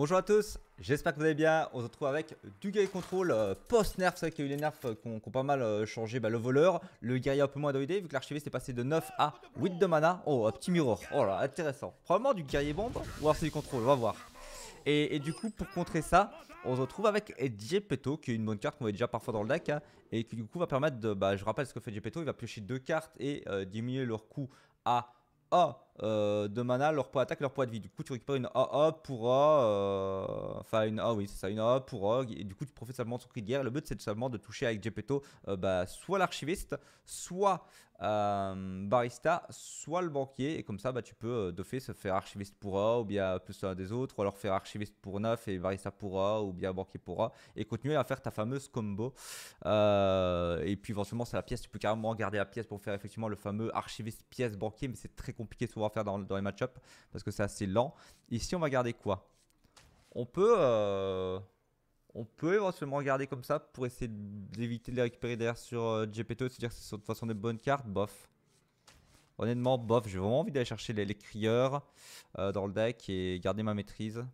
Bonjour à tous, j'espère que vous allez bien. On se retrouve avec du Guerrier contrôle euh, post-nerf. C'est vrai qu'il y a eu les nerfs euh, qui ont, pas mal euh, changé bah, le voleur, le guerrier un peu moins doidé, vu que l'archiviste est passé de 9 à 8 de mana. Oh, un petit mirror. Oh là, intéressant. Probablement du guerrier bombe ou alors c'est du contrôle, on va voir. Et, du coup, pour contrer ça, on se retrouve avec Peto qui est une bonne carte qu'on voit déjà parfois dans le deck, hein, et qui du coup va permettre de. Bah, je rappelle ce que fait Peto, il va piocher deux cartes et diminuer leur coût à 1 euh, de mana, leur poids attaque, leur poids de vie. Du coup, tu récupères une AA pour A. Euh, enfin, une A, oui, c'est ça, une AA pour A. Et du coup, tu profites seulement de son cri de guerre. Le but, c'est seulement de toucher avec Gepetto euh, bah, soit l'archiviste, soit Barista, soit le banquier. Et comme ça, bah, tu peux d'office se faire archiviste pour A, ou bien plus un des autres, ou alors faire archiviste pour 9 et Barista pour A, ou bien banquier pour A. Et continuer à faire ta fameuse combo. et puis, éventuellement, c'est la pièce. Tu peux carrément garder la pièce pour faire effectivement le fameux archiviste pièce banquier, mais c'est très compliqué faire dans, dans les match-up parce que c'est assez lent. Ici, on va garder quoi On peut. Euh, on peut éventuellement garder comme ça pour essayer d'éviter de les récupérer derrière sur euh, c'est à dire que ce sont de toute façon des bonnes cartes. Bof. Honnêtement, bof. J'ai vraiment envie d'aller chercher les, crieurs euh, dans le deck et garder ma maîtrise.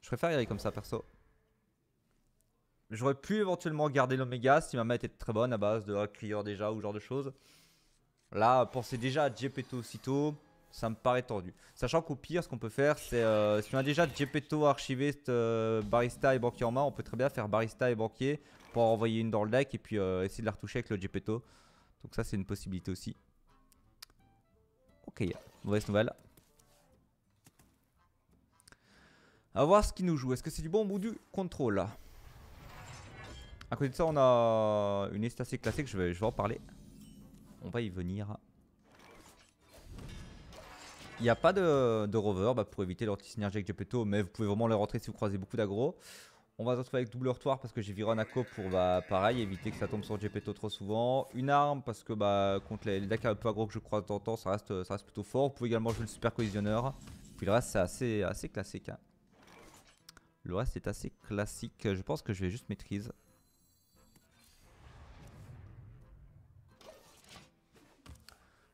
Je préfère y aller comme ça perso. J'aurais pu éventuellement garder l'oméga si ma main était très bonne à base de ah, crieur déjà ou genre de choses. Là, penser déjà à Gepetto aussitôt. Ça me paraît tordu. Sachant qu'au pire, ce qu'on peut faire, c'est euh, si on a déjà Gepetto, archiviste, euh, barista et banquier en main, on peut très bien faire barista et banquier pour envoyer une dans le deck et puis euh, essayer de la retoucher avec le Gepetto. Donc ça, c'est une possibilité aussi. Ok, mauvaise nouvelle. A voir ce qui nous joue. Est-ce que c'est du bon ou du contrôle À côté de ça, on a une liste assez classique, je vais, je vais en parler. On va y venir. Il n'y a pas de, rover bah, pour éviter l'anti-synergie avec Gepetto, mais vous pouvez vraiment le rentrer si vous croisez beaucoup d'agro. On va se retrouver avec double ortoire parce que j'ai viré pour bah, pareil éviter que ça tombe sur Gepetto trop souvent. Une arme parce que bah, contre les, les un peu agro que je croise de temps en temps, ça reste, plutôt fort. Vous pouvez également jouer le super collisionneur. Puis le reste c'est assez, assez classique. Hein. Le reste est assez classique. Je pense que je vais juste maîtrise.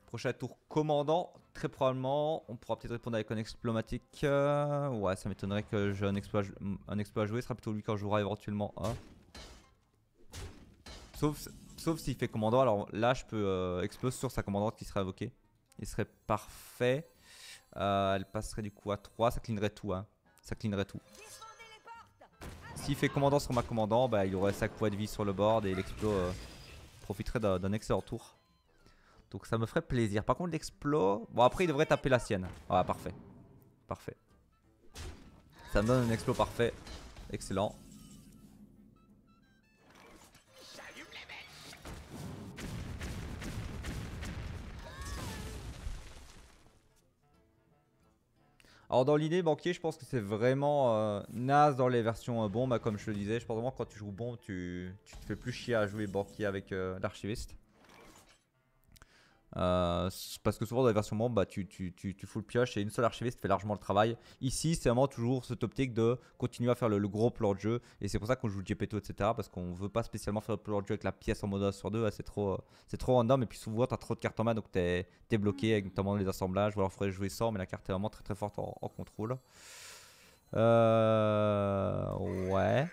Prochain tour commandant, très probablement, on pourra peut-être répondre avec un explomatique. Euh, ouais, ça m'étonnerait que j'ai un exploit, un exploit à jouer, ce sera plutôt lui quand jouera éventuellement. Sauf, sauf s'il fait commandant, alors là je peux euh, exploser sur sa commandante qui serait invoquée. Il serait parfait. Euh, elle passerait du coup à 3, ça cleanerait tout. Hein. Ça tout. S'il fait commandant sur ma commandant, bah, il aurait 5 points de vie sur le board et l'explo profiterait d'un excellent tour. Donc ça me ferait plaisir. Par contre, l'explo... Bon, après, il devrait taper la sienne. Voilà, parfait. Parfait. Ça me donne un exploit parfait. Excellent. Alors dans l'idée banquier, je pense que c'est vraiment euh, naze dans les versions euh, bombes, comme je le disais. Je pense vraiment que quand tu joues bombe, tu, te fais plus chier à jouer banquier avec euh, l'archiviste. Euh, parce que souvent dans les versions membre bah, tu, fous le pioche et une seule archiviste fait largement le travail. Ici, c'est vraiment toujours cette optique de continuer à faire le, gros plan de jeu. Et c'est pour ça qu'on joue Gepetto, etc. Parce qu'on veut pas spécialement faire le plan de jeu avec la pièce en mode 1 sur 2. Hein, c'est trop, euh, c'est trop random. Et puis souvent, t'as trop de cartes en main, donc t'es es, bloqué avec notamment les assemblages. Ou alors, il faudrait jouer sans, mais la carte est vraiment très très forte en, contrôle. Euh, ouais.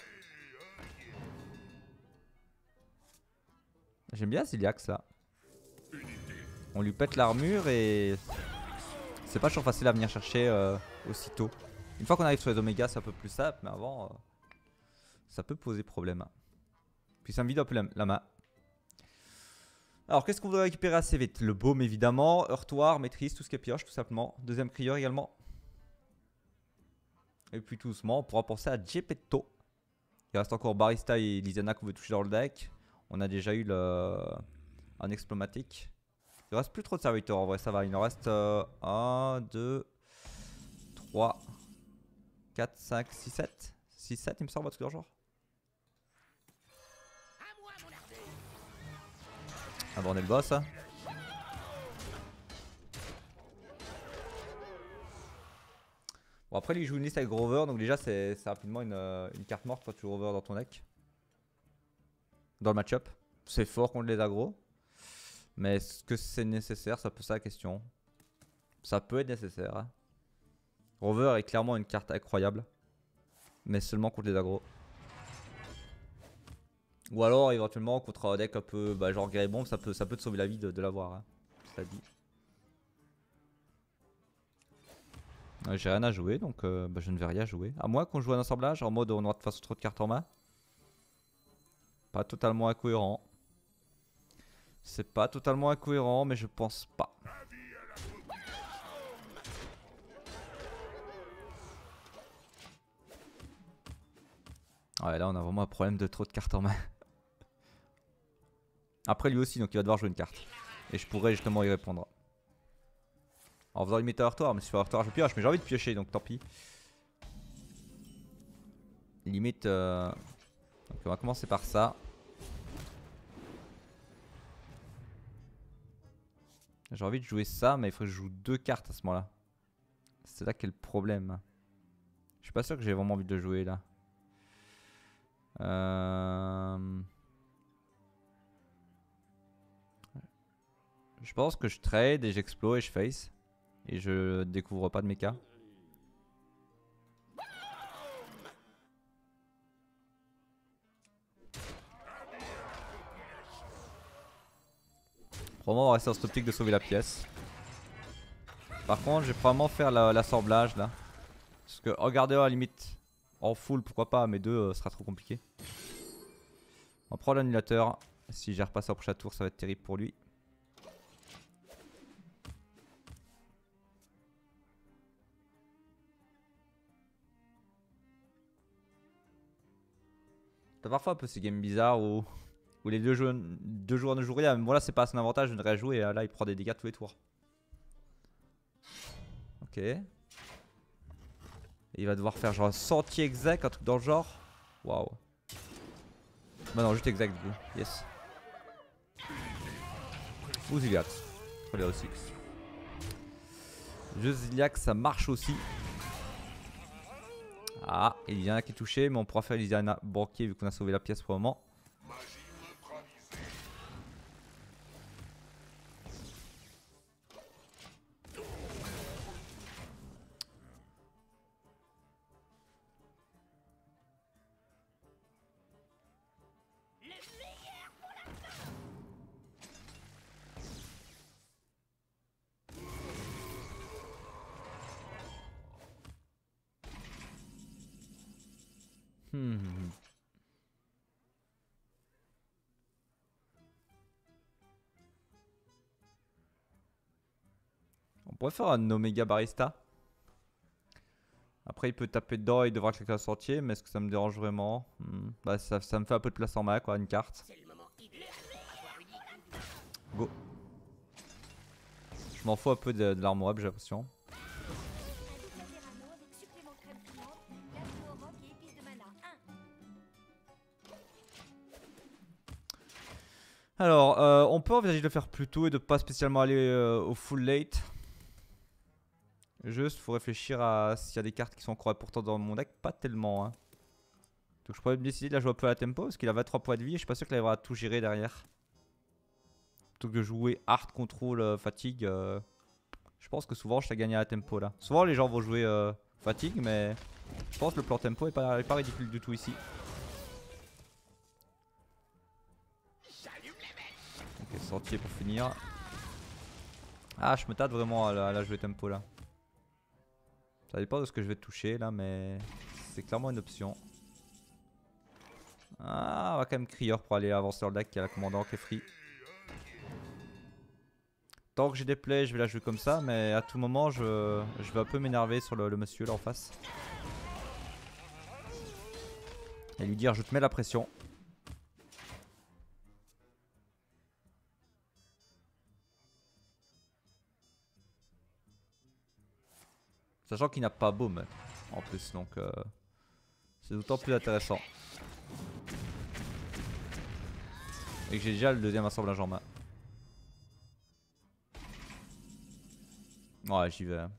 J'aime bien Ziliax là. On lui pète l'armure et c'est pas toujours facile à venir chercher euh, aussitôt. Une fois qu'on arrive sur les c'est un peu plus simple, mais avant, euh, ça peut poser problème. Puis ça me vide un peu la, main. Alors, qu'est-ce qu'on voudrait récupérer assez vite Le baume, évidemment. Heurtoir, maîtrise, tout ce qui est pioche, tout simplement. Deuxième crieur également. Et puis, tout doucement, on pourra penser à Gepetto. Il reste encore Barista et Lisana qu'on veut toucher dans le deck. On a déjà eu le... un explomatique. Il reste plus trop de serviteurs en vrai, ça va. Il en reste 1, 2, 3, 4, 5, 6, 7. 6, 7 il me sort votre truc genre. Ah on est le boss. Hein. Bon, après, il joue une liste avec Grover, donc déjà, c'est rapidement euh, une, carte morte quand tu Grover dans ton deck. Dans le match-up. C'est fort contre les agros. Mais est-ce que c'est nécessaire Ça peut ça la question. Ça peut être nécessaire. Hein. Rover est clairement une carte incroyable. Mais seulement contre les agros. Ou alors éventuellement contre un deck un peu bah, genre guerre bombe, ça peut, ça peut te sauver la vie de, l'avoir. Hein. J'ai rien à jouer donc euh, bah, je ne vais rien jouer. À moins qu'on joue un assemblage en mode on aura de toute façon trop de cartes en main. Pas totalement incohérent. C'est pas totalement incohérent, mais je pense pas. Ouais, là on a vraiment un problème de trop de cartes en main. Après lui aussi, donc il va devoir jouer une carte. Et je pourrais justement y répondre. En faisant limite à Artoir, mais si je je pioche. Mais j'ai envie de piocher, donc tant pis. Limite... Euh, donc on va commencer par ça. J'ai envie de jouer ça, mais il faudrait que je joue deux cartes à ce moment-là. C'est là qu'est le problème. Je suis pas sûr que j'ai vraiment envie de jouer là. Euh, je pense que je trade et j'explore et je face. Et je découvre pas de méca. Vraiment on rester dans cette optique de sauver la pièce. Par contre, je vais probablement faire l'assemblage là. Parce que en oh, regardez à la limite, en full pourquoi pas, mais deux euh, sera trop compliqué. On prend l'annulateur. Si j'ai repasse au prochain tour, ça va être terrible pour lui. T'as parfois un peu ces games bizarres où ou les deux, joueurs, deux joueurs ne jouent rien. Mais voilà, c'est pas son avantage je ne jouer. Et là, il prend des dégâts tous les tours. Ok. il va devoir faire genre un sentier exact, un truc dans le genre. Waouh. Bah non, juste exact du coup. Yes. Ou Ziliax. Ziliax, ça marche aussi. Ah, il y en a qui est touché, mais on pourra faire Lisiana banquier vu qu'on a sauvé la pièce pour le moment. Hmm. On pourrait faire un Omega Barista. Après, il peut taper dedans et il devra sortir, mais est-ce que ça me dérange vraiment hmm. Bah, ça, me fait un peu de place en main, quoi, une carte. Go. Je m'en fous un peu de, de j'ai l'impression. Alors, euh, on peut envisager de le faire plus tôt et de pas spécialement aller euh, au full late. Juste, faut réfléchir à s'il y a des cartes qui sont encore pourtant dans mon deck. Pas tellement. Hein. Donc je pourrais décider de la jouer un peu à la tempo parce qu'il a 23 points de vie et je suis pas sûr qu'il arrivera à tout gérer derrière. Plutôt que de jouer hard control euh, fatigue, je pense que souvent je la gagne à la tempo là. Souvent les gens vont jouer fatigue mais je pense que le plan tempo est est pas ridicule du tout ici. Sortier sentier pour finir. Ah, je me tâte vraiment à la, jouer tempo là. Ça dépend de ce que je vais toucher là, mais c'est clairement une option. Ah, on va quand même crier pour aller avancer dans le deck. qui a la commandant qui est free. Tant que j'ai des plays, je vais la jouer comme ça, mais à tout moment, je, vais un peu m'énerver sur le, monsieur là en face. Et lui dire, je te mets la pression. Sachant qu'il n'a pas baume en plus, donc euh, c'est d'autant plus intéressant. Et que j'ai déjà le deuxième assemblage en main. Ouais, j'y vais. Hein.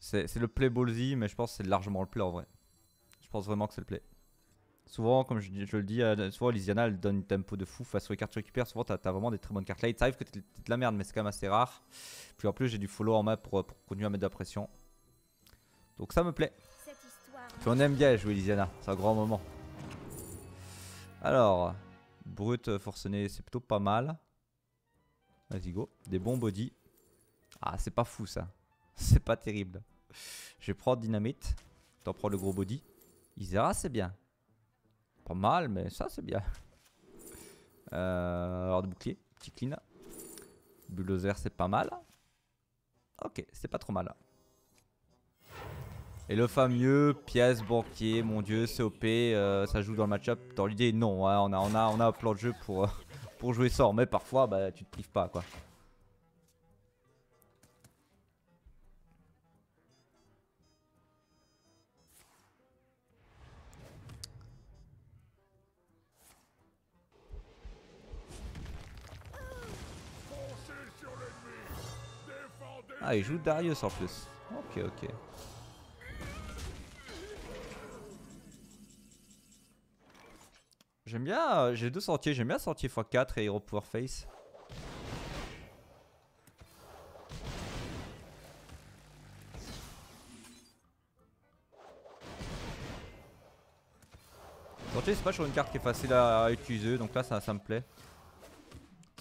C'est le play ballsy, mais je pense que c'est largement le play en vrai. Je pense vraiment que c'est le play. Souvent, comme je, le dis, euh, souvent Lisiana elle donne une tempo de fou face aux cartes que tu récupères. Souvent, t'as vraiment des très bonnes cartes. Là, il t'arrive que t'es de la merde, mais c'est quand même assez rare. Puis en plus, j'ai du follow en main pour, euh, pour continuer à mettre de la pression. Donc ça me plaît. tu on aime bien jouer l'Isiana, c'est un grand moment. Alors, brut forcené, c'est plutôt pas mal. Vas-y go, des bons body. Ah, c'est pas fou ça. C'est pas terrible. Je vais prendre dynamite. T'en prends le gros body. Isera, c'est bien. Pas mal, mais ça, c'est bien. Euh, alors, de bouclier, petit clean. Bulldozer, c'est pas mal. Ok, c'est pas trop mal. Et le fameux pièce banquier, mon dieu, COP, euh, ça joue dans le match-up. Dans l'idée, non, hein, on, a, on, a, on a un plan de jeu pour, euh, pour jouer ça, mais parfois, bah, tu te prives pas, quoi. Ah, il joue Darius en plus. Ok, ok. J'aime bien, euh, j'ai deux sentiers, j'aime bien sentier x4 et Hero Power Face. Sentier c'est pas sur une carte qui est facile à utiliser, donc là ça, ça me plaît.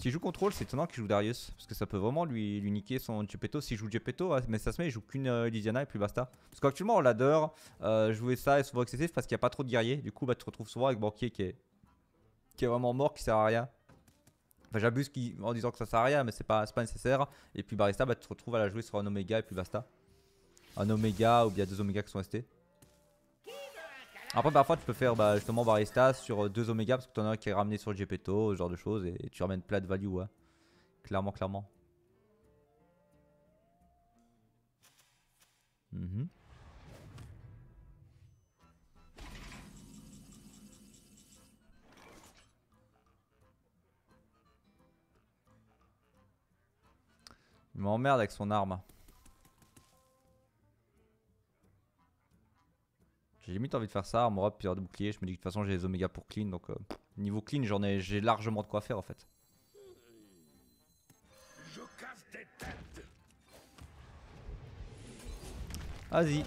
S'il joue contrôle, c'est étonnant qu'il joue Darius, parce que ça peut vraiment lui, niquer son Gepetto. S'il joue Gepetto, mais ça se met, il joue qu'une euh, Lisiana et puis basta. Parce qu'actuellement on l'adore. Euh, jouer ça est souvent excessif parce qu'il n'y a pas trop de guerriers, du coup bah, tu te retrouves souvent avec Banquier qui est qui est vraiment mort, qui sert à rien. Enfin, j'abuse en disant que ça sert à rien, mais c'est pas, pas nécessaire. Et puis Barista, bah, tu te retrouves à la jouer sur un Omega et puis basta. Un Oméga ou bien deux Oméga qui sont restés. Après, parfois, tu peux faire bah, justement Barista sur euh, deux Oméga parce que t'en as un qui est ramené sur Gepetto, ce genre de choses, et, tu ramènes plein de value. Hein. Clairement, clairement. Mhm. Il m'emmerde avec son arme. J'ai limite envie de faire ça, arme, y pierre de bouclier. Je me dis que de toute façon j'ai les oméga pour clean, donc euh, niveau clean j'en ai, j'ai largement de quoi faire en fait. Je casse Vas-y.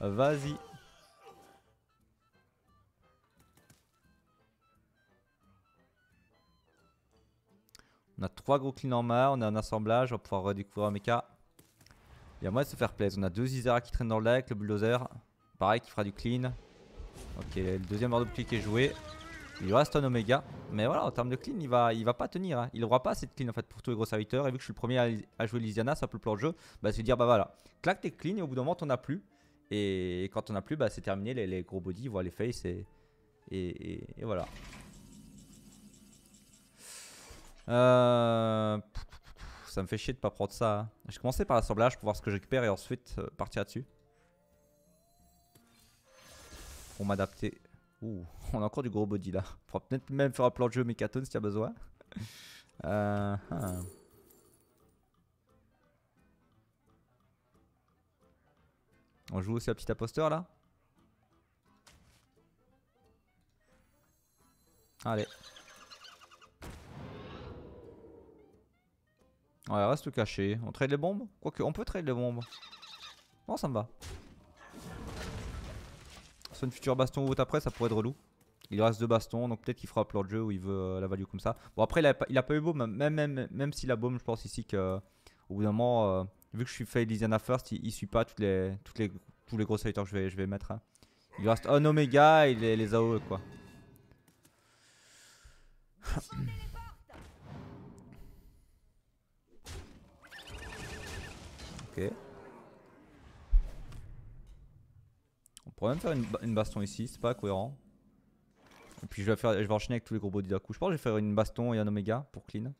Vas-y. On a trois gros clean en main, on a un assemblage, on va pouvoir redécouvrir un mecha. Il y a moyen de se faire plaisir. On a deux Isara qui traînent dans le deck, le bulldozer. Pareil, qui fera du clean. Ok, le deuxième ordre de qui est joué. Il reste un Omega. Mais voilà, en termes de clean, il va, il va pas tenir. Hein. Il aura pas cette clean en fait pour tous les gros serviteurs. Et vu que je suis le premier à, jouer Lysiana, ça peut le plan de jeu. Bah, se dire, bah voilà, claque tes clean et au bout d'un moment, t'en as plus. Et quand on as plus, bah, c'est terminé. Les, gros body, voilà les face et, et voilà. Euh... Ça me fait chier de pas prendre ça. Hein. Je commençais par l'assemblage pour voir ce que je récupère et ensuite euh, partir là-dessus. Pour m'adapter. Ouh, on a encore du gros body là. On pourra peut-être même faire un plan de jeu mécatone si y a besoin. euh, hein. On joue aussi à petit imposteur là Allez. Ouais, reste caché. On trade les bombes Quoique, on peut trade les bombes. Non, oh, ça me va. Son futur baston autre après, ça pourrait être relou. Il reste deux bastons, donc peut-être qu'il fera de jeu où il veut euh, la value comme ça. Bon, après, il a, pas eu baume, même, même, même s'il a baume, je pense ici que au bout d'un moment, euh, vu que je suis fait Lysiana first, il, suit pas toutes les, toutes les, tous les gros saluteurs que je vais, je vais mettre. Hein. Il reste un Omega et les, les AOE quoi. On pourrait même faire une, baston ici, c'est pas cohérent. Et puis je vais, faire, je vais enchaîner avec tous les gros body d'un coup. Je pense que je vais faire une baston et un oméga pour clean.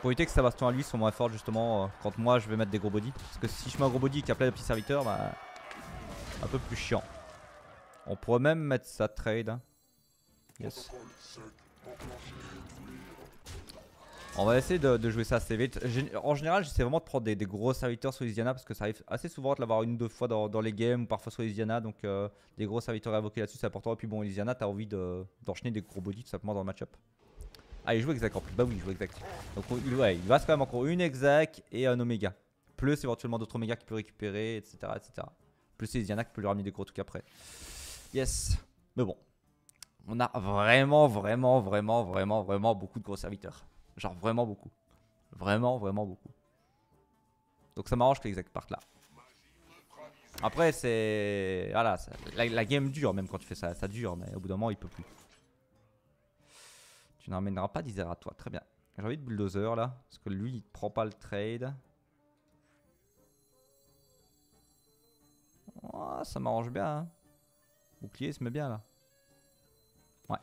Pour éviter que sa baston à lui soit moins forte justement euh, quand moi je vais mettre des gros body. Parce que si je mets un gros body qui a plein de petits serviteurs, bah. Un peu plus chiant. On pourrait même mettre sa trade. Hein. Yes. On va essayer de, jouer ça assez vite. En général, j'essaie vraiment de prendre des, gros serviteurs sur Isiana parce que ça arrive assez souvent de l'avoir une ou deux fois dans, les games ou parfois sur Isiana. Donc, euh, des gros serviteurs à là-dessus, c'est important. Et puis, bon, Isiana, t'as envie d'enchaîner des gros body tout simplement dans le match-up. Ah, il joue exact en plus. Bah oui, il joue exact. Donc, il, il reste quand même encore une exact et un Oméga. Plus éventuellement d'autres Oméga qu'il peut récupérer, etc. etc. Plus Isiana qui peut lui ramener des gros trucs après. Yes. Mais bon. On a vraiment, vraiment, vraiment, vraiment, vraiment beaucoup de gros serviteurs. Genre vraiment beaucoup. Vraiment, vraiment beaucoup. Donc ça m'arrange que l'exact parte là. Après, c'est. Voilà, la, game dure même quand tu fais ça. Ça dure, mais au bout d'un moment, il peut plus. Tu n'emmèneras pas d'Isère à toi. Très bien. J'ai envie de bulldozer là. Parce que lui, il prend pas le trade. Oh, ça m'arrange bien. Hein. Bouclier se met bien là. Ouais.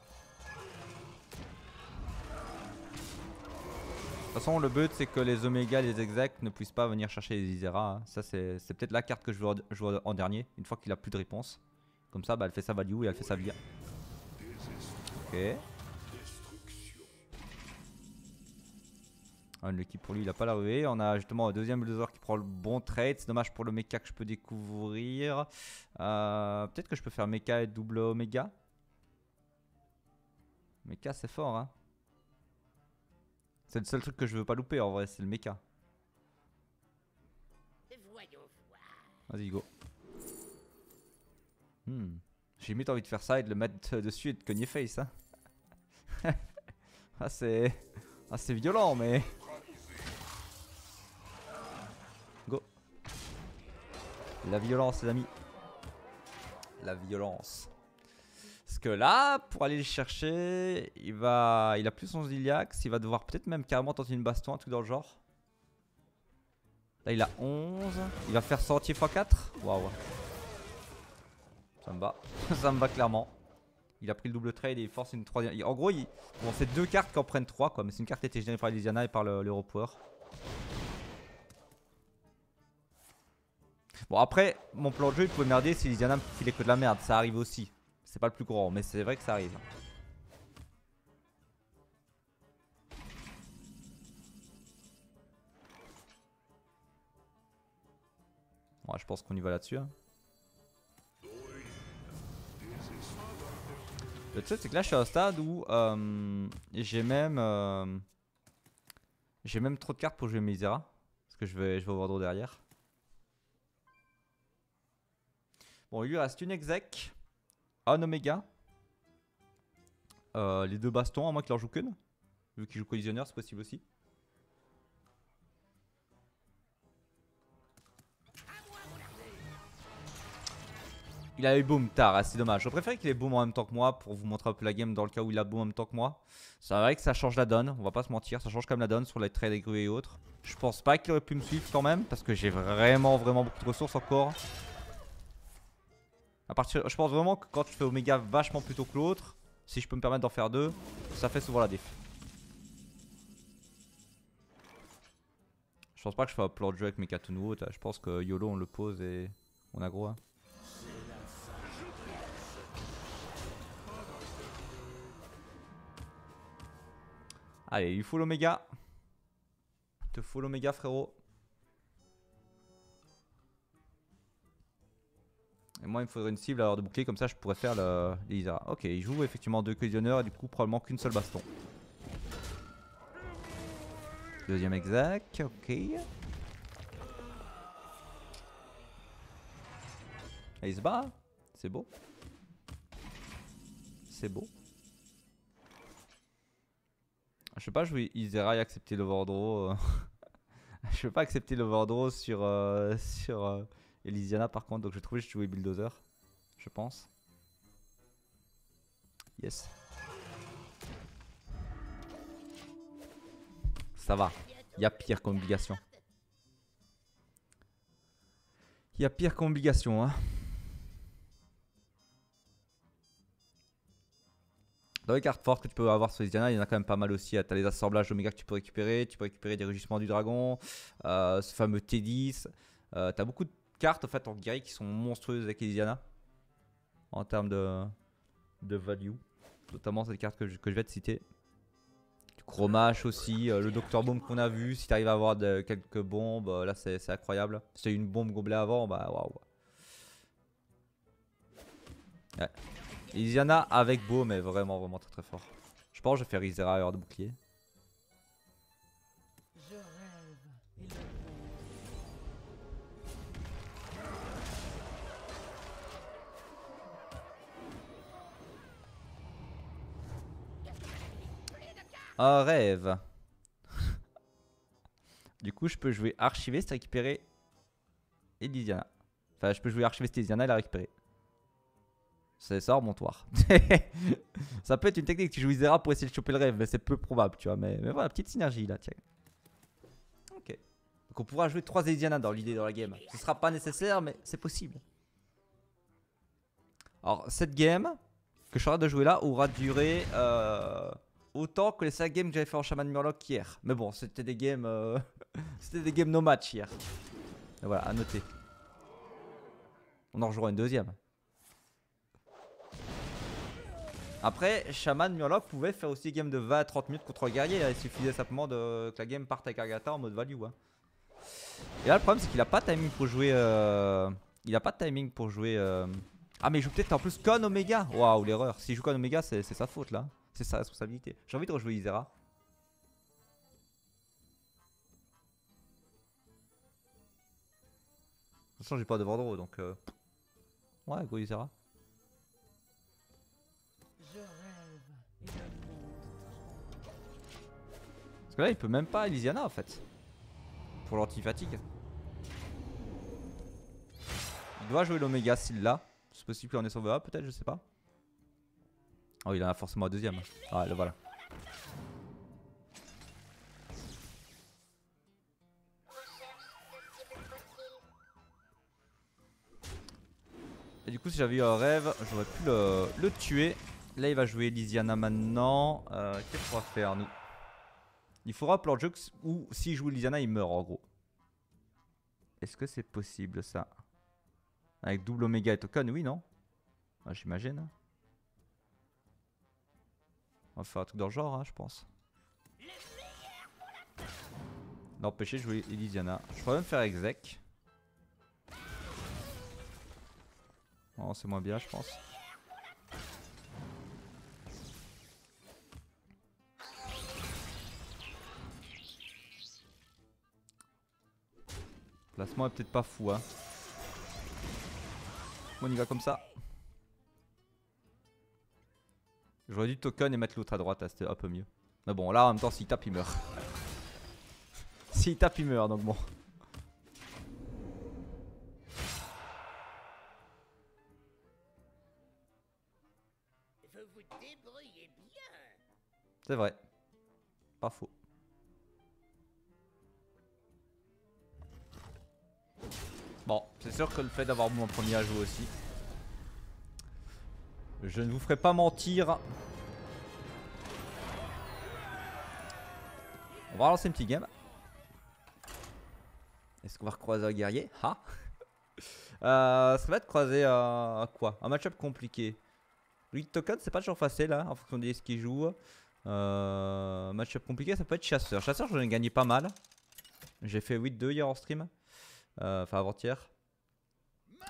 De toute façon, le but c'est que les Oméga, les Execs ne puissent pas venir chercher les Isera. Hein. Ça, c'est peut-être la carte que je vois en dernier, une fois qu'il a plus de réponse. Comme ça, bah, elle fait sa value et elle fait sa vie. Ok. équipe ah, pour lui, il a pas la ruée. On a justement un deuxième bulldozer qui prend le bon trade. C'est dommage pour le mecha que je peux découvrir. Euh, peut-être que je peux faire mecha et double oméga. Mecha, c'est fort, hein. C'est le seul truc que je veux pas louper en vrai, c'est le mecha. Vas-y, go. Hmm. J'ai limite envie de faire ça et de le mettre dessus et de cogner face. Hein. ah, c'est. Ah, c'est violent, mais. Go. La violence, les amis. La violence. Parce que là, pour aller le chercher, il va, il a plus son Ziliax, il va devoir peut-être même carrément tenter une baston, un truc dans le genre. Là, il a 11. Il va faire sentier x4. Waouh. Ça me va, ça me va clairement. Il a pris le double trade et il force une troisième. En gros, bon, c'est deux cartes qui en prennent trois, quoi. Mais c'est une carte qui a été générée par Lysiana et par l'Europower Bon, après, mon plan de jeu, il pouvait merder si Lysiana me filait que de la merde. Ça arrive aussi. C'est pas le plus grand, mais c'est vrai que ça arrive. Bon, je pense qu'on y va là-dessus. Hein. Le truc, c'est que là, je suis à un stade où euh, j'ai même. Euh, j'ai même trop de cartes pour jouer Misera. Parce que je vais, je vais derrière. Bon, il lui reste une exec un Omega. Euh, les deux bastons, à moins qu'il en joue qu'une. Vu qu'il joue collisionneur, c'est possible aussi. Il a eu boom tard, hein, c'est dommage. Je préférerais qu'il ait boom en même temps que moi pour vous montrer un peu la game dans le cas où il a boom en même temps que moi. C'est vrai que ça change la donne, on va pas se mentir, ça change quand même la donne sur les trades aigris et autres. Je pense pas qu'il aurait pu me suivre quand même parce que j'ai vraiment vraiment beaucoup de ressources encore je pense vraiment que quand tu fais Omega vachement plus tôt que l'autre, si je peux me permettre d'en faire deux, ça fait souvent la diff. Je pense pas que je fais un plan de jeu avec mes 4 nouveaux. Je pense que YOLO on le pose et on aggro. Allez, il faut l'oméga. Te faut l'oméga frérot. Et moi, il me faudrait une cible à l'heure de boucler comme ça je pourrais faire le Ok, il joue effectivement deux collisionneurs et du coup, probablement qu'une seule baston. Deuxième exact, ok. il se bat, c'est beau. C'est beau. Je sais pas, jouer vais et accepter l'overdraw. Euh. je veux pas accepter l'overdraw sur, euh, sur euh, et par contre, donc je trouvais que je joué Bulldozer, je pense. Yes. Ça va, il y a pire complication. Il y a pire complication, hein. Dans les cartes fortes que tu peux avoir sur Lysiana, il y en a quand même pas mal aussi. T'as les assemblages Omega que tu peux récupérer, tu peux récupérer des rugissements du dragon, euh, ce fameux T10. Euh, tu as beaucoup de cartes en fait en guerre qui sont monstrueuses avec Iziana en termes de, de value. Notamment cette carte que je, vais te citer. Chromage aussi, euh, le Docteur Bomb qu'on a vu, si t'arrives à avoir quelques bombes, euh, là c'est incroyable. eu une bombe gobelet avant, bah waouh. avec beau est vraiment vraiment très très fort. Je pense que je vais faire Isera de bouclier. Un rêve. du coup, je peux jouer archiviste, récupérer Elisiana. Enfin, je peux jouer archiviste Elisiana et la récupérer. C'est ça remontoir. ça peut être une technique, tu joues Isera pour essayer de choper le rêve, mais c'est peu probable, tu vois. Mais, mais voilà, petite synergie là, tiens. Ok. Donc on pourra jouer 3 Eliziana dans l'idée dans la game. Ce sera pas nécessaire, mais c'est possible. Alors, cette game que je suis de jouer là aura duré. Euh, autant que les 5 games que j'avais fait en Shaman Murloc hier. Mais bon, c'était des games. Euh, c'était des games no match hier. voilà, à noter. On en rejouera une deuxième. Après, Shaman Murloc pouvait faire aussi game de 20 à 30 minutes contre le guerrier. Il suffisait simplement de... que la game parte avec Agatha en mode value. Hein. Et là, le problème, c'est qu'il a pas de timing pour jouer. Euh, il a pas de timing pour jouer. Euh, ah, mais il joue peut-être en plus Con Omega. Waouh, l'erreur. S'il joue Con Omega, c'est sa faute là. C'est sa responsabilité. J'ai envie de rejouer Isera. De toute façon, j'ai pas de Vendro, donc. Euh, ouais, go Isera. Parce que là, il peut même pas Elysiana en fait. Pour l'anti-fatigue. Il doit jouer l'Omega s'il l'a. C'est possible qu'il en ait sauvé peut-être, je sais pas. Oh, il en a forcément un deuxième. Ah, le voilà. Et du coup, si j'avais eu un rêve, j'aurais pu le, tuer. Là, il va jouer Lysiana maintenant. Euh, qu'est-ce qu'on va faire, nous Il faudra plan ou où, s'il joue Lysiana, il meurt, en gros. Est-ce que c'est possible, ça Avec double Oméga et token, oui, non ah, J'imagine. On va faire un truc dans le genre, hein, je pense. L'empêcher de jouer Elysiana. Je pourrais même faire exec. Non, oh, c'est moins bien, je pense. Placement est peut-être pas fou, hein. On y va comme ça. J'aurais dû token et mettre l'autre à droite, c'était un peu mieux. Mais bon, là en même temps, s'il tape, il meurt. s'il tape, il meurt, donc bon. C'est vrai. Pas faux. Bon, c'est sûr que le fait d'avoir mon premier à jouer aussi, je ne vous ferai pas mentir. On va relancer une petite game. Est-ce qu'on va recroiser un guerrier Ha euh, Ça va être croiser euh, un, quoi Un match-up compliqué. Lui token, c'est pas toujours facile là, hein, en fonction de ce qu'il joue. Euh, match-up compliqué, ça peut être chasseur. Chasseur, je l'ai gagné pas mal. J'ai fait 8-2 hier en stream. Euh, enfin, avant-hier.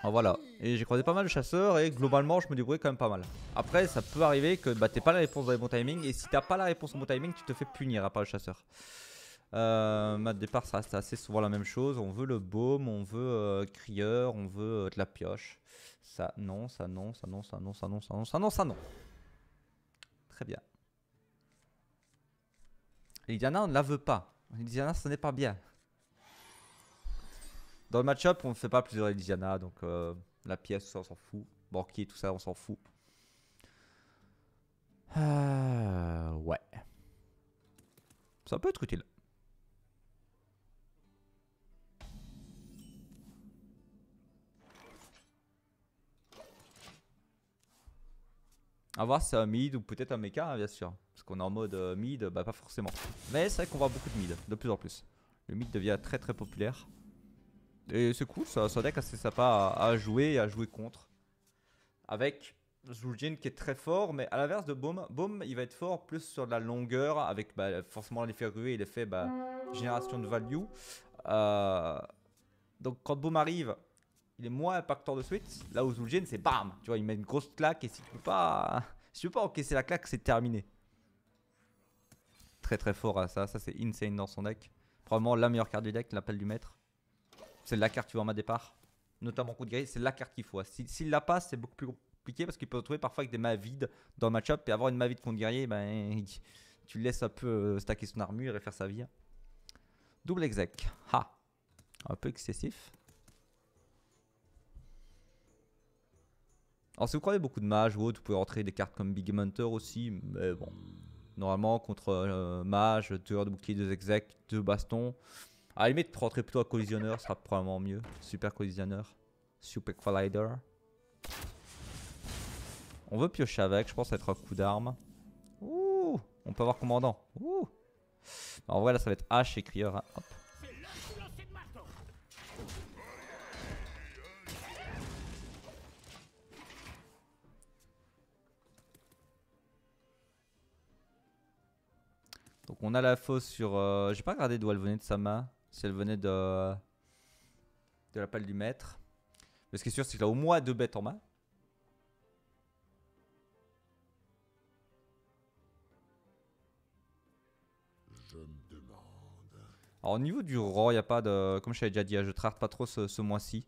Ah, voilà, et j'ai croisé pas mal de chasseurs et globalement je me débrouille quand même pas mal. Après ça peut arriver que bah, pas la réponse dans les bons timings et si t'as pas la réponse au bon timing tu te fais punir à part le chasseur. Euh, bah, départ ça reste assez souvent la même chose, on veut le baume, on veut euh, crieur, on veut euh, de la pioche. Ça non, ça non, ça non, ça non, ça non, ça non, ça non, Très bien. Lidiana on ne la veut pas, Lidiana ce n'est pas bien. Dans le matchup on ne fait pas plusieurs Elysiana, donc euh, la pièce, ça, on s'en fout. banquier tout ça, on s'en fout. Euh, ouais. Ça peut être utile. A voir si c'est un mid ou peut-être un mecha, hein, bien sûr. Parce qu'on est en mode euh, mid, bah pas forcément. Mais c'est vrai qu'on voit beaucoup de mid, de plus en plus. Le mid devient très très populaire. Et c'est cool, ça, ça deck assez sympa à, jouer et à jouer contre. Avec Zul'jin qui est très fort, mais à l'inverse de Boom, Boom il va être fort plus sur la longueur avec bah, forcément l'effet rué et l'effet bah, génération de value. Euh, donc quand Boom arrive, il est moins impactant de suite. Là où Zul'jin c'est bam, tu vois, il met une grosse claque et si tu peux pas, si tu peux pas encaisser la claque, c'est terminé. Très très fort à ça, ça c'est insane dans son deck. Probablement la meilleure carte du deck, l'appel du maître. C'est la carte tu vois en ma départ. Notamment contre guerrier, c'est la carte qu'il faut. S'il la pas, c'est beaucoup plus compliqué parce qu'il peut se trouver parfois avec des mains vides dans le match-up. Et avoir une main vide contre Guerrier, ben, tu le laisses un peu euh, stacker son armure et faire sa vie. Double exec. Ha Un peu excessif. Alors si vous croyez beaucoup de mages ou autre, vous pouvez rentrer des cartes comme Big Hunter aussi, mais bon. Normalement contre mages, euh, mage, tueur de bouclier, deux execs, deux bastons. À la limite, rentrer plutôt à collisionneur sera probablement mieux. Super collisionneur. Super collider. On veut piocher avec, je pense être un coup d'arme. Ouh, on peut avoir commandant. Ouh. En vrai, là, ça va être H et crieur. Hein. Donc on a la fausse sur... Euh, j'ai pas regardé d'où elle venait de sa main si elle venait de, de la palle du maître. Mais ce qui est sûr, c'est qu'il a au moins deux bêtes en main. Alors, au niveau du roi il n'y a pas de. Comme je l'avais déjà dit, hein, je traite pas trop ce mois-ci.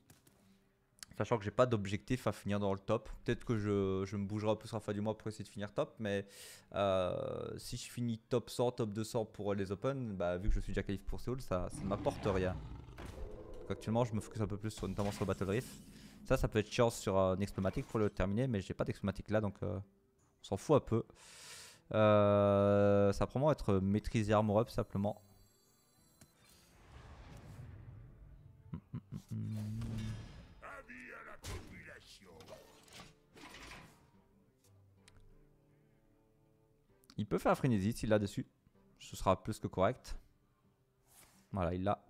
Sachant que j'ai pas d'objectif à finir dans le top. Peut-être que je, je, me bougerai un peu sur la fin du mois pour essayer de finir top, mais euh, si je finis top 100, top 200 pour les Open, bah, vu que je suis déjà qualifié pour Seoul, ça ne m'apporte rien. actuellement, je me focus un peu plus sur, notamment sur Battle Rift. Ça, ça peut être chance sur un euh, une pour le terminer, mais j'ai pas d'explomatique là, donc euh, on s'en fout un peu. ça va probablement être maîtriser armor up simplement. Hum, hum, hum, Il peut faire frénésie s'il l'a dessus. Ce sera plus que correct. Voilà, il l'a.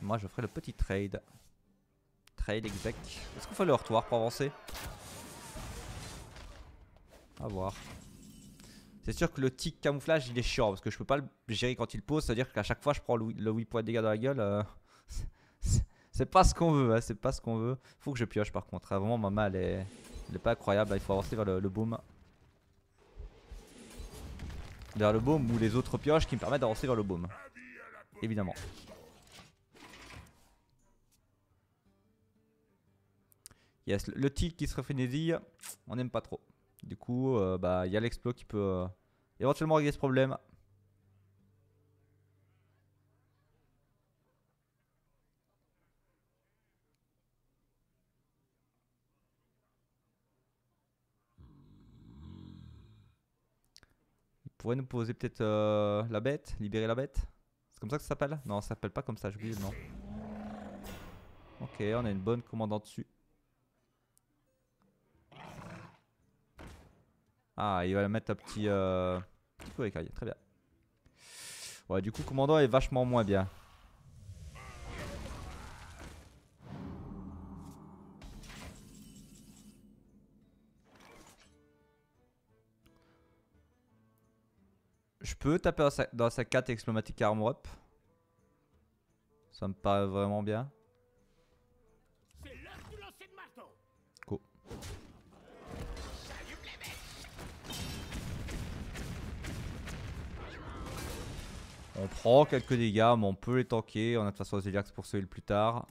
Moi, je ferai le petit trade. Trade exec. Est-ce qu'on fait le retour pour avancer A voir. C'est sûr que le tic camouflage, il est chiant parce que je peux pas le gérer quand il pose. C'est-à-dire qu'à chaque fois, je prends le, 8 points de dégâts dans la gueule. Euh, c'est pas ce qu'on veut, hein, c'est pas ce qu'on veut. Faut que je pioche par contre. Hein. Vraiment, ma main, elle est, pas incroyable. Hein. Il faut avancer vers le boom vers le baume ou les autres pioches qui me permettent d'avancer vers le baume. Évidemment. Yes, le tilt qui se refénésille, on n'aime pas trop. Du coup, euh, bah, il y a l'explo qui peut euh, éventuellement régler ce problème. pourrait nous poser peut-être euh, la bête, libérer la bête C'est comme ça que ça s'appelle Non, ça s'appelle pas comme ça, j'oublie le non. Ok, on a une bonne commandant dessus. Ah, il va la mettre un petit, euh, coup très bien. Ouais, du coup, commandant est vachement moins bien. peut taper dans sa, 4 Explomatic Armor Up. Ça me paraît vraiment bien. On prend quelques dégâts, mais on peut les tanker. On a de toute façon Zeliax pour se le plus tard.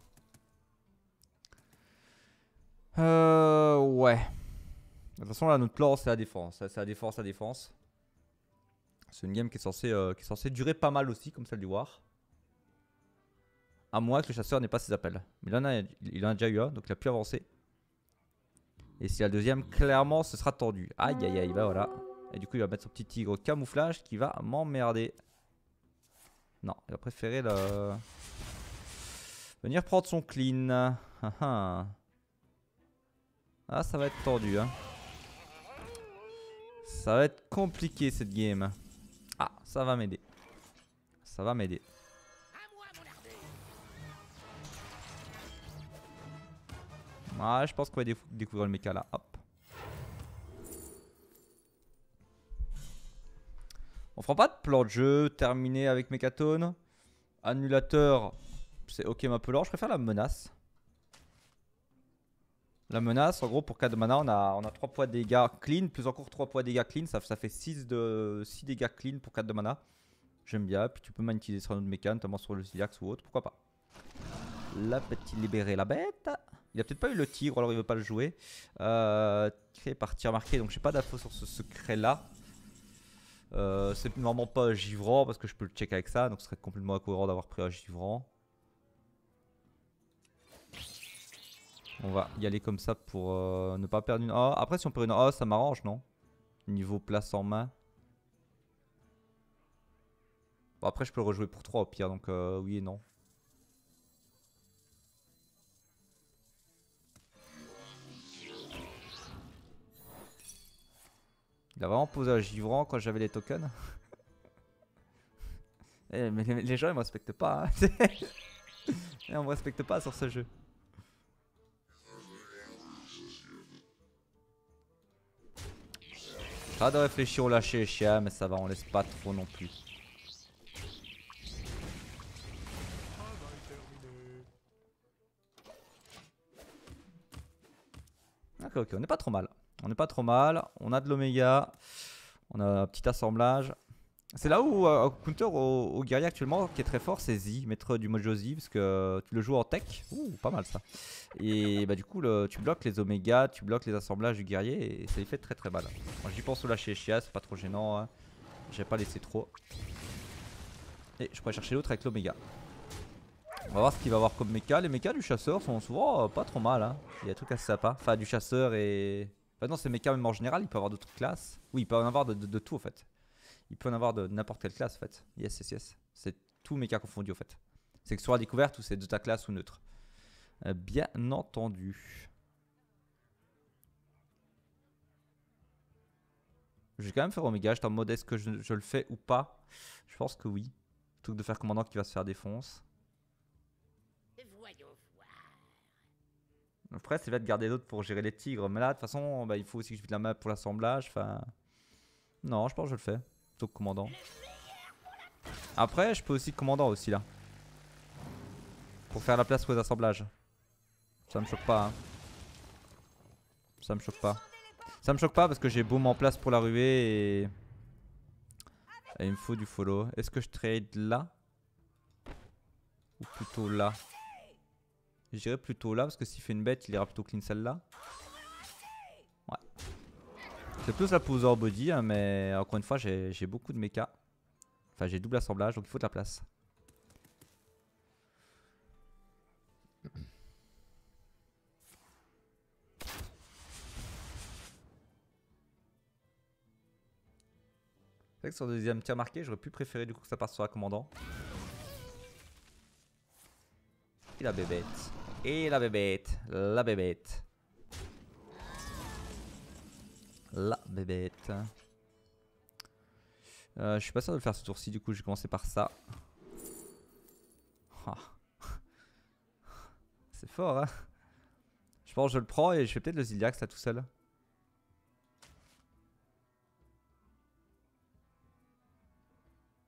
Euh, ouais. De toute façon, là, notre plan, c'est la défense. C'est la défense, la défense. C'est une game qui est, censée, euh, qui est durer pas mal aussi, comme celle du War. À moins que le chasseur n'ait pas ses appels. Mais il en, a, il a déjà eu un, donc il a pu avancer. Et si la deuxième, clairement, ce sera tendu. Aïe, aïe, aïe, bah voilà. Et du coup, il va mettre son petit tigre camouflage qui va m'emmerder. Non, il va préférer venir prendre son clean. ah, ah. ah ça va être tendu. Hein. Ça va être compliqué cette game. Ah, ça va m'aider. Ça va m'aider. Ah, je pense qu'on va découvrir le mecha là. Hop. On fera pas de plan de jeu terminé avec Mécatone. Annulateur, c'est ok ma peur. Je préfère la menace. La menace, en gros, pour 4 de mana, on a, on a 3 points de dégâts clean, plus encore 3 points de dégâts clean, ça, fait 6, dégâts clean pour 4 de mana. J'aime bien, puis tu peux magnétiser sur un autre mécan, notamment sur le Silax ou autre, pourquoi pas. La petite libérer la bête Il a peut-être pas eu le tigre, alors il veut pas le jouer. créé euh, par tir marqué, donc j'ai pas d'infos sur ce secret-là. Euh, c'est normalement pas givrant parce que je peux le check avec ça, donc ce serait complètement incohérent d'avoir pris un givrant. On va y aller comme ça pour euh, ne pas perdre une Oh, Après, si on perd une Oh, ça m'arrange, non Niveau place en main. Bon, après, je peux rejouer pour 3 au pire, donc euh, oui et non. Il a vraiment posé un givrant quand j'avais les tokens. Eh, mais les gens, ils me respectent pas. Et on hein. me respecte pas sur ce jeu. de réfléchir au lâcher les chiens, mais ça va, on laisse pas trop non plus. Ok, ok, on est pas trop mal. On est pas trop mal. On a de l'oméga. On a un petit assemblage. C'est là où un euh, counter au, guerrier actuellement qui est très fort, c'est Z, maître du mojo Z, parce que tu euh, le joues en tech. Ouh, pas mal ça. Et bah du coup, tu bloques les Oméga, tu bloques les assemblages du guerrier et ça lui fait très très mal. J'y pense au lâcher Chia, c'est pas trop gênant. Hein. J'ai pas laissé trop. Et je pourrais chercher l'autre avec l'oméga. On va voir ce qu'il va avoir comme méca. Les mécas du chasseur sont souvent euh, pas trop mal. Hein. Il y a des trucs assez sympas. Enfin, du chasseur et. Enfin, bah, non, c'est méca même en général. Il peut avoir d'autres classes. Oui, il peut en avoir de tout en fait il peut en avoir de n'importe quelle classe en fait. Yes, yes, yes. C'est tous mes cas confondus en fait. C'est que soit à découverte ou c'est de ta classe ou neutre. Euh, bien entendu. Je vais quand même faire Omega. J'étais en mode est-ce que je, le fais ou pas Je pense que oui. Plutôt que de faire commandant qui va se faire défonce. Après, c'est bien de garder d'autres pour gérer les tigres. Mais là, de toute façon, bah, il faut aussi que je vide la map pour l'assemblage. Enfin. Non, je pense que je le fais commandant. Après, je peux aussi commandant aussi là. Pour faire la place aux assemblages. Ça me choque pas. Hein. Ça me choque pas. Ça me choque pas parce que j'ai boom en place pour la ruée et il me faut du follow. Est-ce que je trade là Ou plutôt là J'irai plutôt là parce que s'il fait une bête, il ira plutôt clean celle-là. C'est plus la Poser Body, hein, mais encore une fois, j'ai beaucoup de mecha. Enfin, j'ai double assemblage, donc il faut de la place. C'est que sur le deuxième tir marqué, j'aurais pu préférer du coup que ça passe sur la commandant. Et la bébête. Et la bébête. La bébête. la bébête. Euh, je suis pas sûr de faire ce tour-ci, du coup, j'ai commencé par ça. Ah. C'est fort, hein Je pense que je le prends et je fais peut-être le Zilliax là tout seul.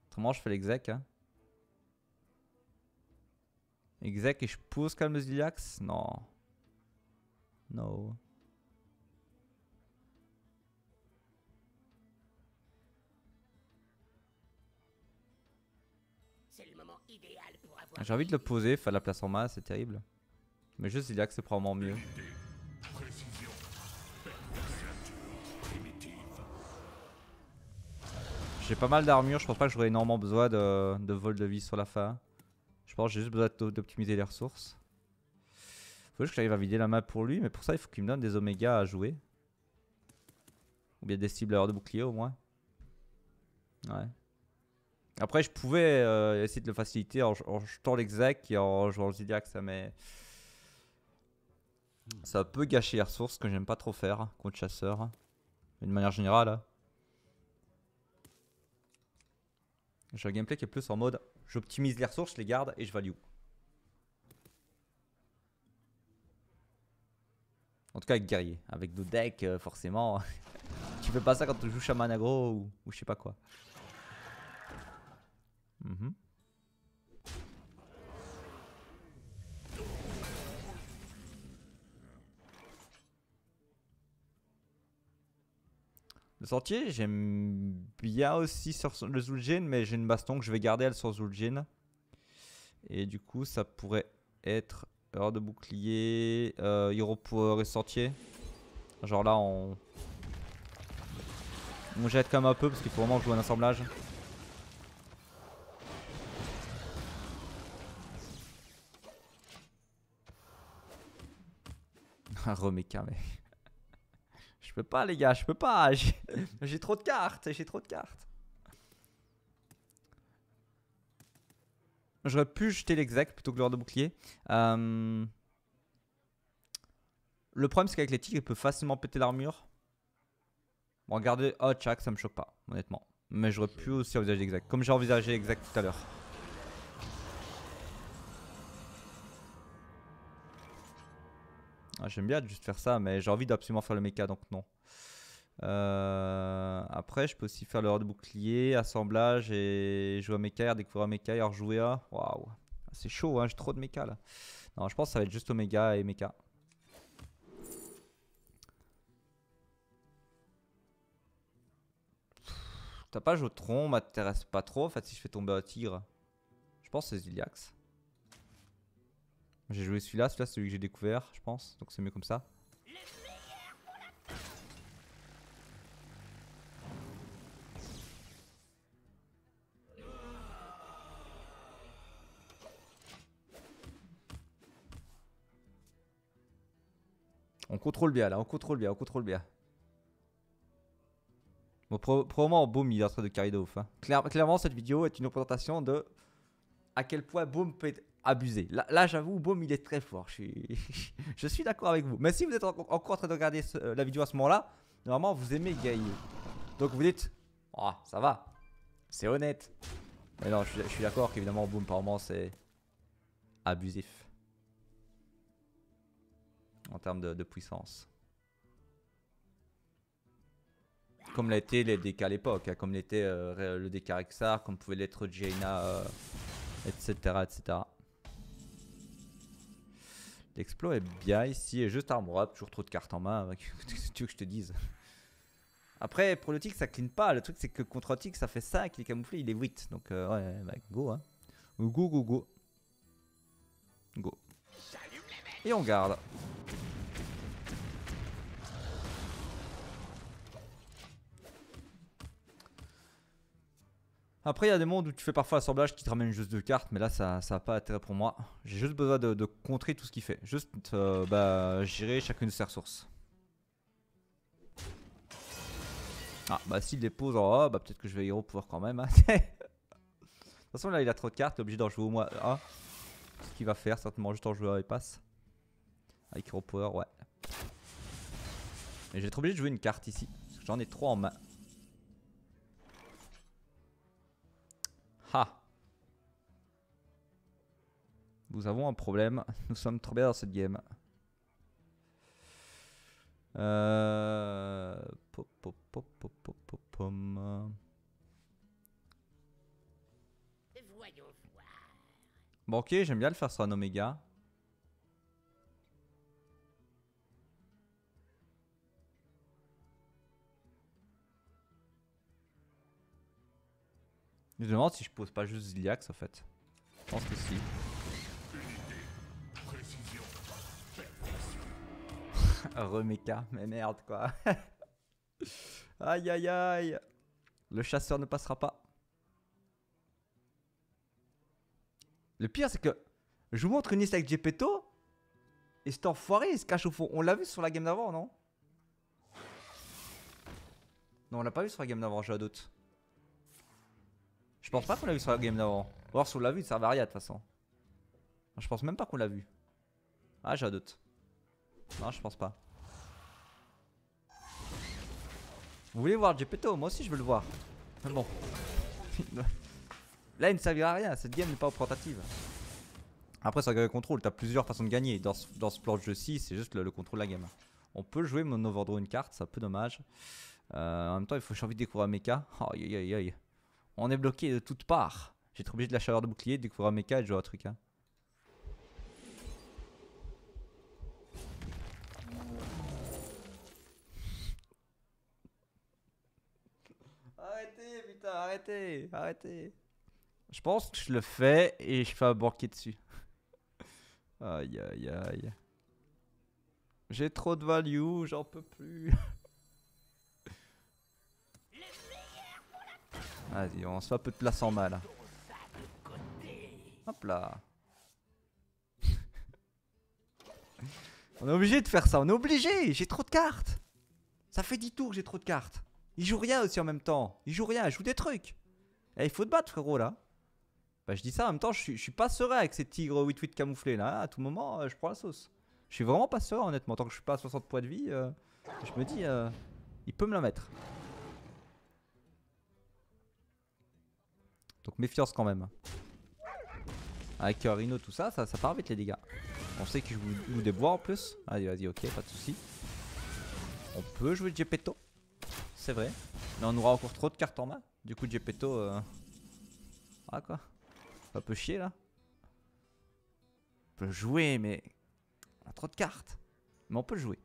Autrement, je fais l'exec. Hein. Exec et je pousse quand même le Zilliax Non. Non. Ah, j'ai envie de le poser, faire de la place en masse, c'est terrible. Mais juste que c'est probablement mieux. J'ai pas mal d'armure, je pense pas que j'aurai énormément besoin de, vol de vie sur la fin. Je pense que j'ai juste besoin d'optimiser les ressources. Faut juste que j'arrive à vider la map pour lui, mais pour ça il faut qu'il me donne des oméga à jouer. Ou bien des cibles à l'heure de bouclier au moins. Ouais. Après, je pouvais euh, essayer de le faciliter en, jetant l'exec et en jouant le Zodiac, ça mais Ça peut gâcher les ressources que j'aime pas trop faire hein, contre chasseur. Hein. Mais de manière générale. Hein. J'ai un gameplay qui est plus en mode j'optimise les ressources, je les garde et je value. En tout cas avec guerrier. Avec deux decks, euh, forcément. tu fais pas ça quand tu joues chaman agro ou, ou je sais pas quoi. Mm-hmm. Le sentier, j'aime bien aussi sur le Zul'jin, mais j'ai une baston que je vais garder elle sur Zul'jin. Et du coup, ça pourrait être heure de bouclier, euh, Hero Power et sentier. Genre là, on... On jette comme un peu parce qu'il faut vraiment que je joue un assemblage. un Romeca, hein, mais. je peux pas, les gars, je peux pas. J'ai trop de cartes, j'ai trop de cartes. J'aurais pu jeter l'exec plutôt que l'heure de bouclier. Euh, le problème, c'est qu'avec les tigres, il peut facilement péter l'armure. regardez, oh, Chak, ça me choque pas, honnêtement. Mais j'aurais pu aussi envisager l'exec, comme j'ai envisagé exact tout à l'heure. Ah, j'aime bien juste faire ça, mais j'ai envie d'absolument faire le méca, donc non. Euh, après, je peux aussi faire le de bouclier, assemblage et jouer à mecha, découvrir un mecha et rejouer à. Waouh, c'est chaud, hein, j'ai trop de méca là. Non, je pense que ça va être juste Oméga et méca. Tapage au tronc m'intéresse pas trop en fait si je fais tomber un tigre. Je pense que c'est Ziliax. J'ai joué celui-là, celui-là celui que j'ai découvert, je pense, donc c'est mieux comme ça. On contrôle bien là, on contrôle bien, on contrôle bien. Bon, probablement Boom il est en train de carry de ouf. Hein. clairement, cette vidéo est une représentation de à quel point Boom peut être abusé. Là, j'avoue, Boom il est très fort. Je suis, je suis d'accord avec vous. Mais si vous êtes encore en, train de regarder euh, la vidéo à ce moment-là, normalement, vous aimez gagner. Donc vous dites, ah, ça va, c'est honnête. Mais non, je, suis d'accord qu'évidemment, Boom, par moment, c'est abusif. En termes de, puissance. Comme l'était les DK à l'époque, hein, comme l'était euh, le DK Rexar, comme pouvait l'être Jaina, etc., euh, etc. L'explo est bien ici et juste armor toujours trop de cartes en main, hein, tu veux que je te dise. Après, pour le tick ça clean pas. Le truc, c'est que contre tick ça fait 5, il est camouflé, il est 8. Donc, euh, ouais, bah, go, hein. Go, go, go. Go. Et on garde. Après, il y a des mondes où tu fais parfois l'assemblage qui te ramène juste deux cartes, mais là, ça n'a pas intérêt pour moi. J'ai juste besoin de, contrer tout ce qu'il fait. Juste, euh, bah, gérer chacune de ses ressources. Ah, bah, s'il dépose en haut, bah, peut-être que je vais hero power quand même. Hein. de toute façon, là, il a trop de cartes, il est obligé d'en jouer au moins un. Ce qu'il va faire, certainement, juste en jouer un, passe. Avec hero power, ouais. Mais je vais être obligé de jouer une carte ici, j'en ai trois en main. Ah Nous avons un problème. Nous sommes trop bien dans cette game. Euh... Bon ok, j'aime bien le faire sur un oméga. Je me demande si je pose pas juste Ziliax en fait. Je pense que si. Remeka mais merde quoi. aïe aïe aïe. Le chasseur ne passera pas. Le pire c'est que je vous montre une liste avec Gepetto et cet enfoiré il se cache au fond. On l'a vu sur la game d'avant non Non on l'a pas vu sur la game d'avant je un doute. Je pense pas qu'on l'a vu sur la game d'avant. Ou alors si on l'a vu, ça rien de toute façon. Je pense même pas qu'on l'a vu. Ah, j'ai un doute. Non, je pense pas. Vous voulez voir Gepetto Moi aussi, je veux le voir. Mais bon. Là, il ne servira à rien. Cette game n'est pas représentative. Après, ça sur le contrôle, t'as plusieurs façons de gagner. Dans ce, plan de jeu ci c'est juste le, contrôle de la game. On peut jouer mon overdraw une carte, c'est un peu dommage. Euh, en même temps, il faut que j'ai envie de découvrir un mecha Aïe aïe aïe aïe. On est bloqué de toutes parts. J'ai trop obligé de la chaleur de bouclier, de découvrir un mecha et de jouer un truc. Hein. Arrêtez, putain, arrêtez, arrêtez. Je pense que je le fais et je fais un banquet dessus. aïe aïe aïe. J'ai trop de value, j'en peux plus. Vas-y, on se fait un peu de place en mal. Hop là. on est obligé de faire ça, on est obligé J'ai trop de cartes Ça fait 10 tours que j'ai trop de cartes. Il joue rien aussi en même temps. Il joue rien, ils joue des trucs. Eh, il faut te battre, frérot, là. Bah, je dis ça en même temps, je suis, pas serein avec ces tigres 8-8 camouflés, là. À tout moment, euh, je prends la sauce. Je suis vraiment pas serein, honnêtement. Tant que je suis pas à 60 points de vie, euh, je me dis, euh, il peut me la mettre. Donc méfiance quand même. Avec euh, tout ça, ça, ça, part vite les dégâts. On sait que je vous déboire en plus. Allez, vas-y, ok, pas de soucis. On peut jouer Gepetto. C'est vrai. Mais on aura encore trop de cartes en main. Du coup, Gepetto. Euh, ah quoi Un peu chier là. On peut jouer, mais. On a trop de cartes. Mais on peut jouer.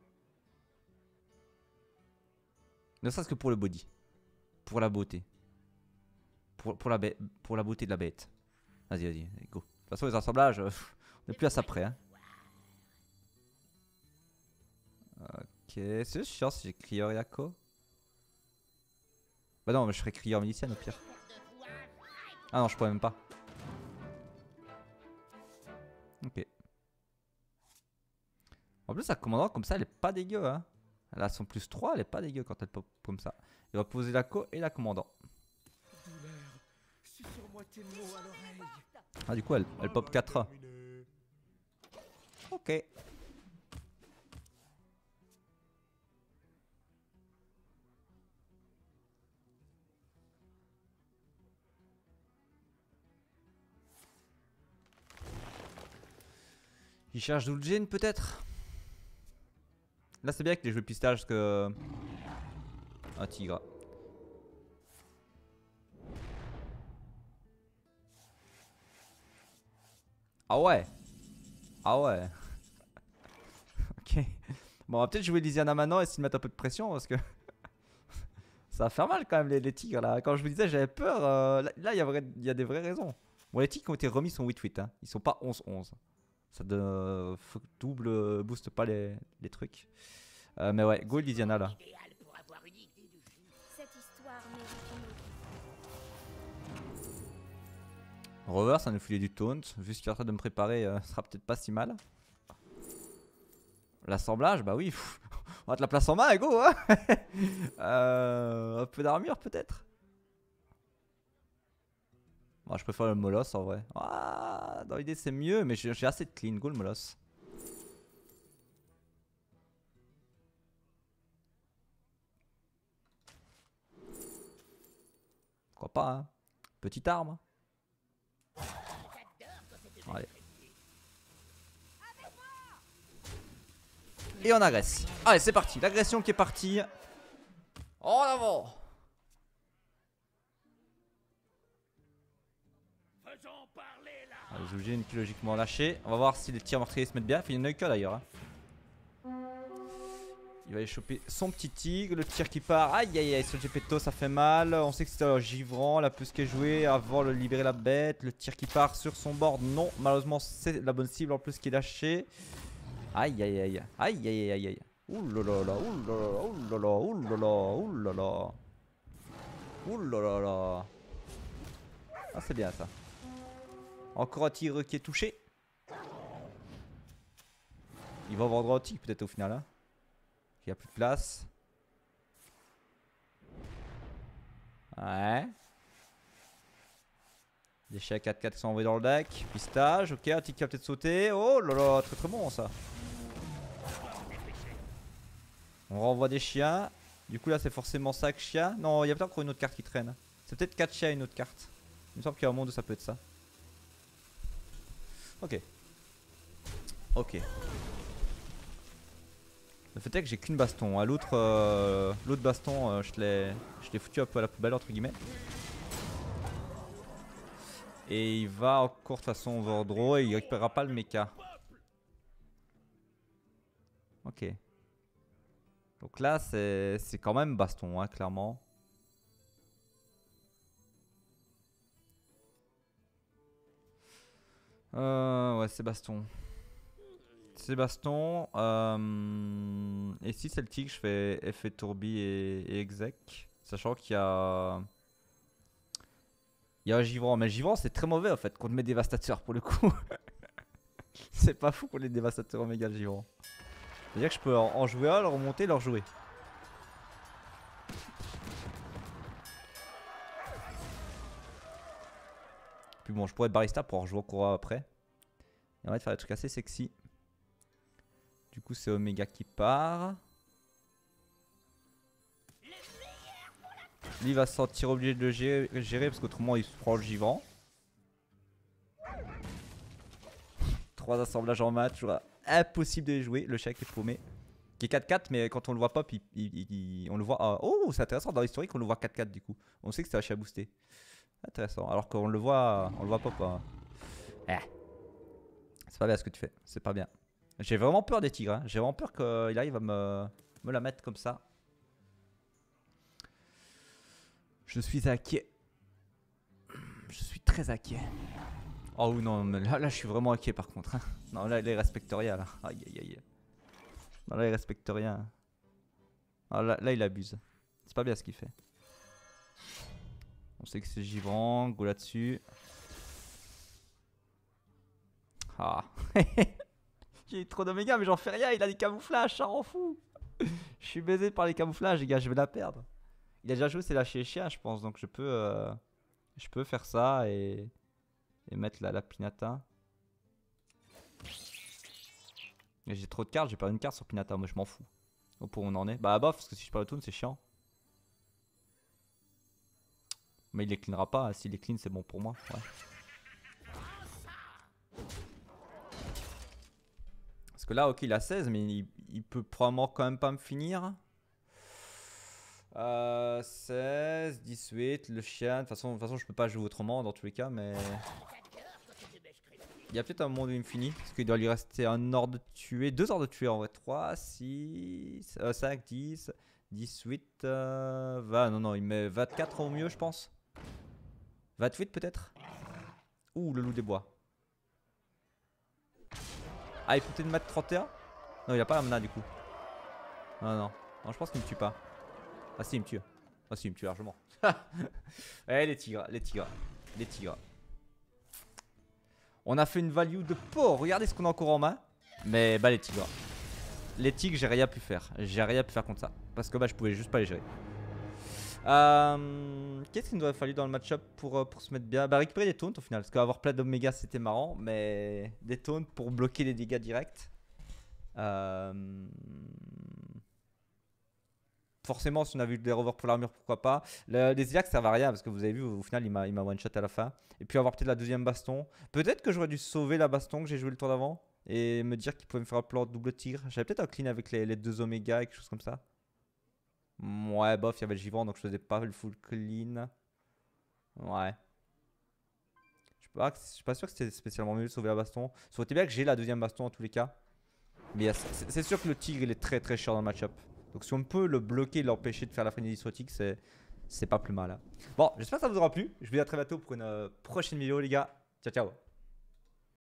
Ne serait-ce que pour le body. Pour la beauté pour, la, pour la beauté de la bête. Vas-y, vas-y, go. De toute façon, les assemblages, euh, on n'est plus à ça près. Hein. Ok, c'est si j'ai crieur Yako. Bah non, mais je ferai crieur milicienne au pire. Ah non, je pourrais même pas. Ok. En plus, la commandant comme ça, elle est pas dégueu. Hein. Elle a son plus 3, elle est pas dégueu quand elle pop comme ça. Il va poser la co et la commandant. Ah, du coup, elle, pop 4. Ok. Il cherche djinn peut-être Là c'est bien que les jeux pistages ah, que... Un tigre Ah ouais Ah ouais Ok. Bon, on va peut-être jouer Lysiana maintenant et de mettre un peu de pression parce que. ça va faire mal quand même les, tigres là. Quand je vous disais, j'avais peur. Euh, là, il y, a des vraies raisons. Bon, les tigres ont été remis sont 8-8. Hein. Ils sont pas 11-11. Ça de euh, double booste pas les, trucs. Euh, mais ouais, go Lysiana là. Reverse, ça nous du taunt. Vu ce qu'il est en train de me préparer, euh, ce sera peut-être pas si mal. L'assemblage, bah oui. on va te la place en main, go hein. euh, Un peu d'armure, peut-être Moi, Je préfère le Molos, en vrai. Ah, dans l'idée, c'est mieux, mais j'ai assez de clean. Go, le Molos. Pourquoi pas, hein Petite arme. Et on agresse. Allez, c'est parti. L'agression qui est partie. En avant Allez, une qui logiquement lâché. On va voir si les tirs meurtriers se mettent bien. Il y en a eu que d'ailleurs. Hein. Il va aller choper son petit tigre. Le tir qui part. Aïe aïe aïe. Ce Gepetto, ça fait mal. On sait que c'est un givrant, La puce qui est jouée avant de libérer la bête. Le tir qui part sur son bord, Non, malheureusement, c'est la bonne cible en plus qui est lâchée. Aïe aïe aïe. Aïe aïe aïe aïe. Oulala, oulala, oulala, oulala, oulala. Ah, c'est bien ça. Encore un tigre qui est touché. Il va vendre un tigre peut-être au final. Hein. Il n'y a plus de place. Ouais. Des chiens 4-4 qui sont envoyés dans le deck. Pistage, ok, un ticket peut-être sauter. Oh là là, très très bon ça. On renvoie des chiens. Du coup là c'est forcément ça que chien. Non, il y a peut-être encore une autre carte qui traîne. C'est peut-être 4 chiens et une autre carte. Il me semble qu'il y a un monde où ça peut être ça. Ok. Ok. Le fait est que j'ai qu'une baston. À l'autre euh, l'autre baston, euh, je l'ai foutu un peu à la poubelle, entre guillemets. Et il va encore de façon overdraw et il récupérera pas le mecha. Ok. Donc là, c'est quand même baston, hein, clairement. Euh, ouais, c'est baston baston euh, et si Celtic, je fais effet Tourbi et, exec. Sachant qu'il y a. Il y a Givran. Mais Givran, c'est très mauvais en fait contre mes dévastateurs pour le coup. c'est pas fou pour les dévastateurs méga Givran. C'est-à-dire que je peux en jouer un, leur remonter, leur jouer. Puis bon, je pourrais être barista pour en jouer au courant après. Et on va faire des trucs assez sexy. Du coup, c'est Omega qui part. Lui, va se sentir obligé de le gérer, parce qu'autrement, il se prend le givant Trois assemblages en match, impossible de les jouer. Le chèque est paumé. Qui est 4-4, mais quand on le voit pop on le voit. Ah, oh, c'est intéressant, dans l'historique, on le voit 4-4 du coup. On sait que c'est un chat boosté. Intéressant, alors qu'on le voit, on le voit pas. Eh. C'est pas bien ce que tu fais, c'est pas bien. J'ai vraiment peur des tigres. Hein. J'ai vraiment peur qu'il arrive à me, me la mettre comme ça. Je suis inquiet. Je suis très inquiet. Oh non, mais là, là je suis vraiment inquiet par contre. Hein. Non, là, il respecte rien. Là. Aïe aïe aïe. Non, là, il respecte rien. Ah, là, il abuse. C'est pas bien ce qu'il fait. On sait que c'est givrant. Go là-dessus. Ah. J'ai est trop d'oméga, mais j'en fais rien, il a des camouflages, ça rend fou. je suis baisé par les camouflages, les gars, je vais la perdre. Il a déjà joué, c'est la chiens je pense, donc je peux, euh, je peux faire ça et, mettre la, la Pinata. J'ai trop de cartes, j'ai perdu une carte sur Pinata, moi je m'en fous. Au pour où on en est Bah bof, parce que si je perds le tourne, c'est chiant. Mais il les cleanera pas, s'il les clean, c'est bon pour moi. là, ok, il a 16, mais il, peut probablement quand même pas me finir. 16, euh, 18, le chien. De toute façon, façon, je peux pas jouer autrement dans tous les cas, mais. Il y a peut-être un moment où il me finit. Parce qu'il doit lui rester un ordre de tuer. Deux ordres de tuer en vrai. 3, 6, 5, 10, 18, 20. Non, non, il met 24 au mieux, je pense. 28 peut-être Ouh, le loup des bois. Ah, il faut peut mettre 31 Non, il a pas la mena du coup. Non, non. Non, je pense qu'il me tue pas. Ah, si, il me tue. Ah, si, il me tue largement. eh, les tigres, les tigres, les tigres. On a fait une value de porc. Regardez ce qu'on a encore en main. Mais bah, les tigres. Les tigres, j'ai rien pu faire. J'ai rien pu faire contre ça. Parce que bah, je pouvais juste pas les gérer. Euh, qu'est-ce qu'il nous aurait fallu dans le match-up pour, euh, pour se mettre bien Bah récupérer des taunts au final, parce qu'avoir plein d'oméga c'était marrant, mais des taunts pour bloquer les dégâts directs. Euh, forcément, si on a vu des rovers pour l'armure, pourquoi pas. les Iliacs servent à rien parce que vous avez vu, au final, il m'a one-shot à la fin. Et puis avoir peut-être la deuxième baston. Peut-être que j'aurais dû sauver la baston que j'ai joué le tour d'avant et me dire qu'il pouvait me faire un plan double tir. J'avais peut-être un clean avec les, les deux oméga, quelque chose comme ça. Ouais, bof, il y avait le givant donc je faisais pas le full clean. Ouais. Je suis pas, je suis pas sûr que c'était spécialement mieux de sauver la baston. Sauf que bien que j'ai la deuxième baston en tous les cas. Mais c'est sûr que le tigre, il est très très cher dans le matchup Donc si on peut le bloquer, l'empêcher de faire la frénésie sur tigre, c'est pas plus mal. Hein. Bon, j'espère que ça vous aura plu. Je vous dis à très bientôt pour une euh, prochaine vidéo, les gars. Ciao, ciao.